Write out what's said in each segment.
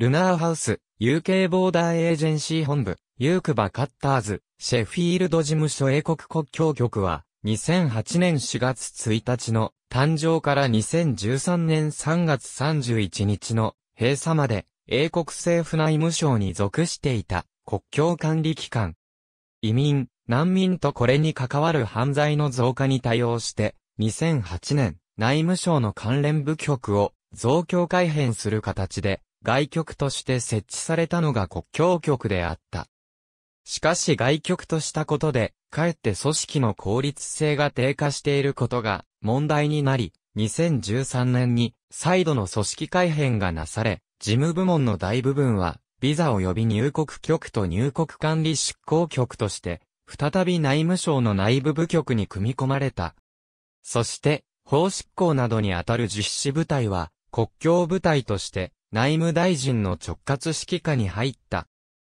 ルナーハウス、UK ボーダーエージェンシー本部、ユークバカッターズ、シェフィールド事務所英国国境局は、2008年4月1日の誕生から2013年3月31日の閉鎖まで、英国政府内務省に属していた国境管理機関。移民、難民とこれに関わる犯罪の増加に対応して、2008年、内務省の関連部局を増強改編する形で、外局として設置されたのが国境局であった。しかし外局としたことで、かえって組織の効率性が低下していることが問題になり、2013年に再度の組織改変がなされ、事務部門の大部分は、ビザ及び入国局と入国管理執行局として、再び内務省の内部部局に組み込まれた。そして、法執行などにあたる実施部隊は、国境部隊として、内務大臣の直轄指揮下に入った。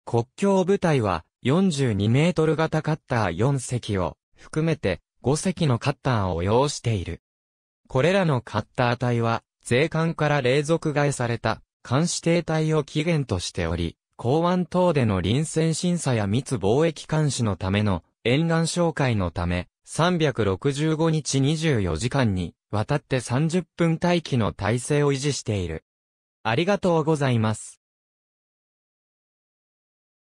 国境部隊は42メートル型カッター4隻を含めて5隻のカッターを要している。これらのカッター隊は税関から隷属外された監視艇隊を起源としており、港湾等での臨戦審査や密貿易監視のための沿岸紹介のため、365日24時間にわたって30分待機の体制を維持している。ありがとうございます。